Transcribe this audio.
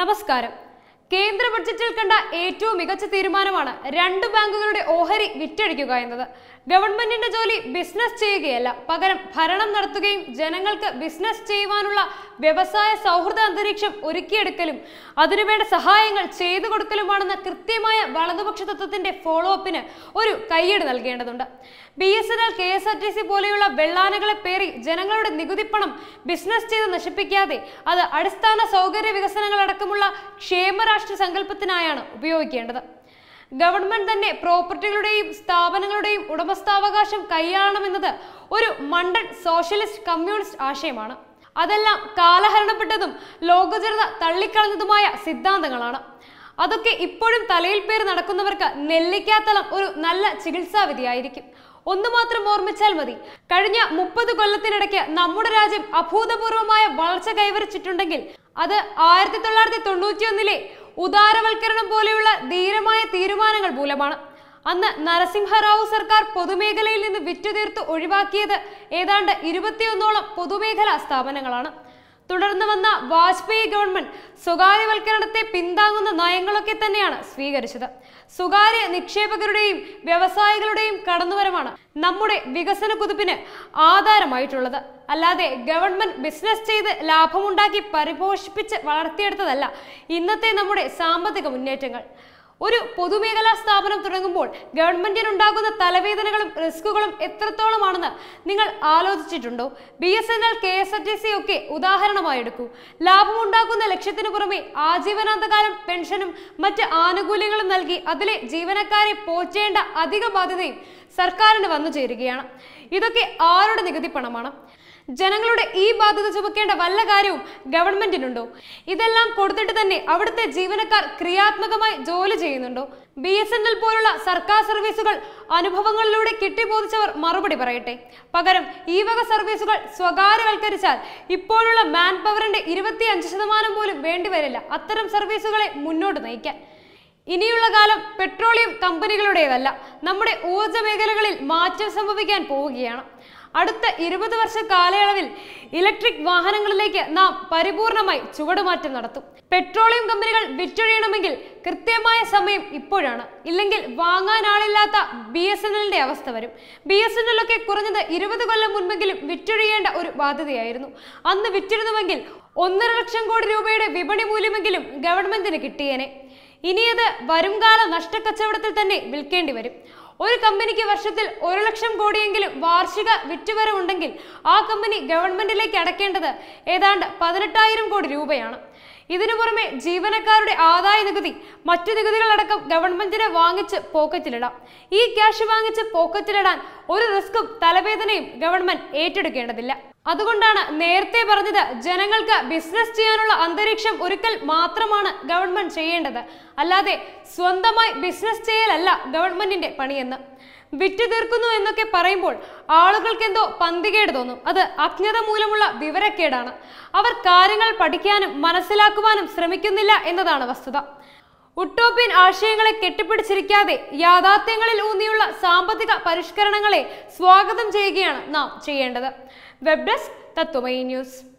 ನಮಸ್ಕಾರ കേന്ദ്ര ബഡ്ജറ്റിൽ കണ്ട ഏറ്റവും മികച്ച തീരുമാനമാണ് രണ്ട് ബാങ്കുകളുടെ ഓഹരി വിറ്റഴിക്കുക എന്നത് ഗവൺമെന്റിന്റെ ജോലി ബിസിനസ് ചെയ്യുകയല്ല പകരം ഭരണം നടത്തുകയും ജനങ്ങൾക്ക് ബിസിനസ് ചെയ്യുവാനുള്ള വ്യവസായ സൗഹൃദ അന്തരീക്ഷം ഒരുക്കിയെടുക്കലും അതിനുവേണ്ട സഹായങ്ങൾ ചെയ്തു കൊടുക്കലുമാണെന്ന കൃത്യമായ വലതുപക്ഷ തത്വത്തിന്റെ ഫോളോ അപ്പിന് ഒരു കൈയ്യടി നൽകേണ്ടതുണ്ട് B S N L K S R T C പോലെയുള്ള വെള്ളാനകളെ പേറി ജനങ്ങളുടെ നികുതി പണം ബിസിനസ് ചെയ്ത് നശിപ്പിക്കാതെ അത് അടിസ്ഥാന സൗകര്യ വികസനങ്ങളടക്കമുള്ള ക്ഷേമ ഐക്യരാഷ്ട്ര സങ്കല്പത്തിനായാണ് ഉപയോഗിക്കേണ്ടത് ഗവൺമെന്റ് തന്നെ പ്രോപ്പർട്ടികളുടെയും സ്ഥാപനങ്ങളുടെയും ഉടമസ്ഥാവകാശം കൈയാളണമെന്നത് ഒരു മണ്ടൻ സോഷ്യലിസ്റ്റ് കമ്മ്യൂണിസ്റ്റ് ആശയമാണ് അതെല്ലാം കാലഹരണപ്പെട്ടതും ലോകജനത തള്ളിക്കളഞ്ഞതുമായ സിദ്ധാന്തങ്ങളാണ് അതൊക്കെ ഇപ്പോഴും തലയിൽ പേര് നടക്കുന്നവർക്ക് നെല്ലിക്കാത്തളം ഒരു നല്ല ചികിത്സാവിധിയായിരിക്കും ഒന്ന് മാത്രം ഓർമ്മിച്ചാൽ മതി കഴിഞ്ഞ മുപ്പത് കൊല്ലത്തിനിടയ്ക്ക് നമ്മുടെ രാജ്യം അഭൂതപൂർവമായ വളർച്ച കൈവരിച്ചിട്ടുണ്ടെങ്കിൽ അത് ആയിരത്തി തൊള്ളായിരത്തി തൊണ്ണൂറ്റിയൊന്നിലെ ഉദാരവൽക്കരണം പോലെയുള്ള ധീരമായ തീരുമാനങ്ങൾ മൂലമാണ് അന്ന് നരസിംഹറാവു സർക്കാർ പൊതുമേഖലയിൽ നിന്ന് വിറ്റുതീർത്ത് ഒഴിവാക്കിയത് ഏതാണ്ട് ഇരുപത്തിയൊന്നോളം പൊതുമേഖലാ സ്ഥാപനങ്ങളാണ് തുടർന്ന് വന്ന വാജ്പേയി ഗവൺമെന്റ് സ്വകാര്യവൽക്കരണത്തെ പിന്താങ്ങുന്ന നയങ്ങളൊക്കെ തന്നെയാണ് സ്വീകരിച്ചത് സ്വകാര്യ നിക്ഷേപകരുടെയും വ്യവസായികളുടെയും കടന്നുവരമാണ് നമ്മുടെ വികസന കുതിപ്പിന് ആധാരമായിട്ടുള്ളത് അല്ലാതെ ഗവൺമെന്റ് ബിസിനസ് ചെയ്ത് ലാഭമുണ്ടാക്കി പരിപോഷിപ്പിച്ച് വളർത്തിയെടുത്തതല്ല ഇന്നത്തെ നമ്മുടെ സാമ്പത്തിക മുന്നേറ്റങ്ങൾ ഒരു പൊതുമേഖലാ സ്ഥാപനം തുടങ്ങുമ്പോൾ ഉണ്ടാകുന്ന തലവേദനകളും റിസ്കുകളും എത്രത്തോളമാണെന്ന് നിങ്ങൾ ആലോചിച്ചിട്ടുണ്ടോ B S N L K S R T C ഒക്കെ ഉദാഹരണമായി എടുക്കൂ ഉണ്ടാക്കുന്ന ലക്ഷ്യത്തിന് പുറമെ ആജീവനാന്തകാലം പെൻഷനും മറ്റ് ആനുകൂല്യങ്ങളും നൽകി അതിലെ ജീവനക്കാരെ പോറ്റേണ്ട അധിക ബാധ്യതയും സർക്കാരിന് വന്നു ചേരുകയാണ് ഇതൊക്കെ ആരുടെ നികുതി പണമാണ് ജനങ്ങളുടെ ഈ ബാധ്യത ചുമക്കേണ്ട വല്ല കാര്യവും ഗവൺമെന്റിനുണ്ടോ ഇതെല്ലാം കൊടുത്തിട്ട് തന്നെ അവിടുത്തെ ജീവനക്കാർ ക്രിയാത്മകമായി ജോലി ചെയ്യുന്നുണ്ടോ ബി എസ് എൻ എൽ പോലുള്ള സർക്കാർ സർവീസുകൾ അനുഭവങ്ങളിലൂടെ കിട്ടിപ്പോതിച്ചവർ മറുപടി പറയട്ടെ പകരം ഈ വക സർവീസുകൾ സ്വകാര്യവൽക്കരിച്ചാൽ ഇപ്പോഴുള്ള മാൻ പവറിന്റെ അഞ്ച് ശതമാനം പോലും വേണ്ടിവരില്ല അത്തരം സർവീസുകളെ മുന്നോട്ട് നയിക്കാൻ ഇനിയുള്ള കാലം പെട്രോളിയം കമ്പനികളുടേതല്ല നമ്മുടെ ഊർജ്ജ മേഖലകളിൽ മാറ്റം സംഭവിക്കാൻ പോവുകയാണ് അടുത്ത ഇരുപത് വർഷ കാലയളവിൽ ഇലക്ട്രിക് വാഹനങ്ങളിലേക്ക് നാം പരിപൂർണമായി ചുവടുമാറ്റം നടത്തും പെട്രോളിയം കമ്പനികൾ വിറ്റൊഴിയണമെങ്കിൽ കൃത്യമായ സമയം ഇപ്പോഴാണ് ഇല്ലെങ്കിൽ വാങ്ങാൻ ആളില്ലാത്ത ബി എസ് എൻ എല്ലിന്റെ അവസ്ഥ വരും ബി എസ് എൻ എൽ ഒക്കെ കുറഞ്ഞത് ഇരുപത് കൊല്ലം മുൻപെങ്കിലും വിറ്റൊഴിയേണ്ട ഒരു ബാധ്യതയായിരുന്നു അന്ന് വിറ്റിരുന്നുവെങ്കിൽ ഒന്നര ലക്ഷം കോടി രൂപയുടെ വിപണി മൂല്യമെങ്കിലും ഗവൺമെന്റിന് കിട്ടിയേനെ ഇനിയത് വരുംകാല നഷ്ടക്കച്ചവടത്തിൽ തന്നെ വിൽക്കേണ്ടി വരും ഒരു കമ്പനിക്ക് വർഷത്തിൽ ഒരു ലക്ഷം കോടിയെങ്കിലും വാർഷിക വിറ്റുവരവുണ്ടെങ്കിൽ ആ കമ്പനി ഗവൺമെന്റിലേക്ക് അടക്കേണ്ടത് ഏതാണ്ട് പതിനെട്ടായിരം കോടി രൂപയാണ് ഇതിനു പുറമെ ജീവനക്കാരുടെ ആദായ നികുതി മറ്റു നികുതികളടക്കം ഗവൺമെന്റിന് വാങ്ങിച്ച് പോക്കറ്റിലിടാം ഈ ക്യാഷ് വാങ്ങിച്ച് പോക്കറ്റിലിടാൻ ഒരു റിസ്ക്കും തലവേദനയും ഗവൺമെന്റ് ഏറ്റെടുക്കേണ്ടതില്ല അതുകൊണ്ടാണ് നേരത്തെ പറഞ്ഞത് ജനങ്ങൾക്ക് ബിസിനസ് ചെയ്യാനുള്ള അന്തരീക്ഷം ഒരുക്കൽ മാത്രമാണ് ഗവൺമെന്റ് ചെയ്യേണ്ടത് അല്ലാതെ സ്വന്തമായി ബിസിനസ് ചെയ്യലല്ല ഗവൺമെന്റിന്റെ പണിയെന്ന് തീർക്കുന്നു എന്നൊക്കെ പറയുമ്പോൾ ആളുകൾക്ക് എന്തോ പന്തികേട് തോന്നും അത് അജ്ഞത മൂലമുള്ള വിവരക്കേടാണ് അവർ കാര്യങ്ങൾ പഠിക്കാനും മനസ്സിലാക്കുവാനും ശ്രമിക്കുന്നില്ല എന്നതാണ് വസ്തുത ഉട്ടോപ്യൻ ആശയങ്ങളെ കെട്ടിപ്പിടിച്ചിരിക്കാതെ യാഥാർത്ഥ്യങ്ങളിൽ ഊന്നിയുള്ള സാമ്പത്തിക പരിഷ്കരണങ്ങളെ സ്വാഗതം ചെയ്യുകയാണ് നാം ചെയ്യേണ്ടത് വെബ് ഡെസ്ക് തത്വമയി ന്യൂസ്